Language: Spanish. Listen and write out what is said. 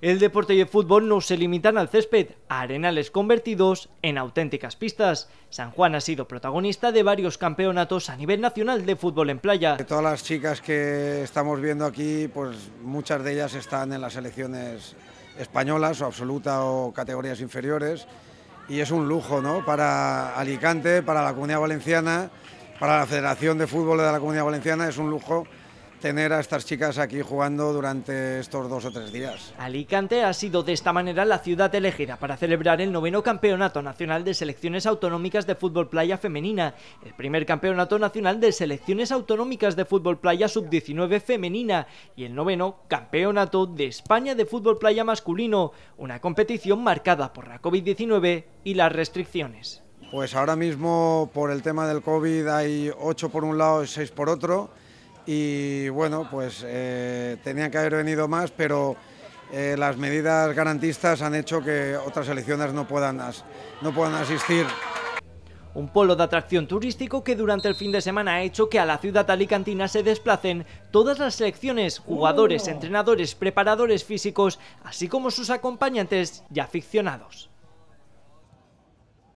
El deporte y el fútbol no se limitan al césped, a arenales convertidos en auténticas pistas. San Juan ha sido protagonista de varios campeonatos a nivel nacional de fútbol en playa. De Todas las chicas que estamos viendo aquí, pues muchas de ellas están en las selecciones españolas o absoluta o categorías inferiores y es un lujo ¿no? para Alicante, para la Comunidad Valenciana, para la Federación de Fútbol de la Comunidad Valenciana, es un lujo tener a estas chicas aquí jugando durante estos dos o tres días. Alicante ha sido de esta manera la ciudad elegida para celebrar el noveno Campeonato Nacional de Selecciones Autonómicas de Fútbol Playa Femenina, el primer Campeonato Nacional de Selecciones Autonómicas de Fútbol Playa Sub-19 Femenina y el noveno Campeonato de España de Fútbol Playa Masculino, una competición marcada por la COVID-19 y las restricciones. Pues ahora mismo por el tema del COVID hay 8 por un lado y 6 por otro y bueno, pues eh, tenían que haber venido más, pero eh, las medidas garantistas han hecho que otras selecciones no puedan, no puedan asistir. Un polo de atracción turístico que durante el fin de semana ha hecho que a la ciudad alicantina se desplacen todas las selecciones, jugadores, uh. entrenadores, preparadores físicos, así como sus acompañantes y aficionados.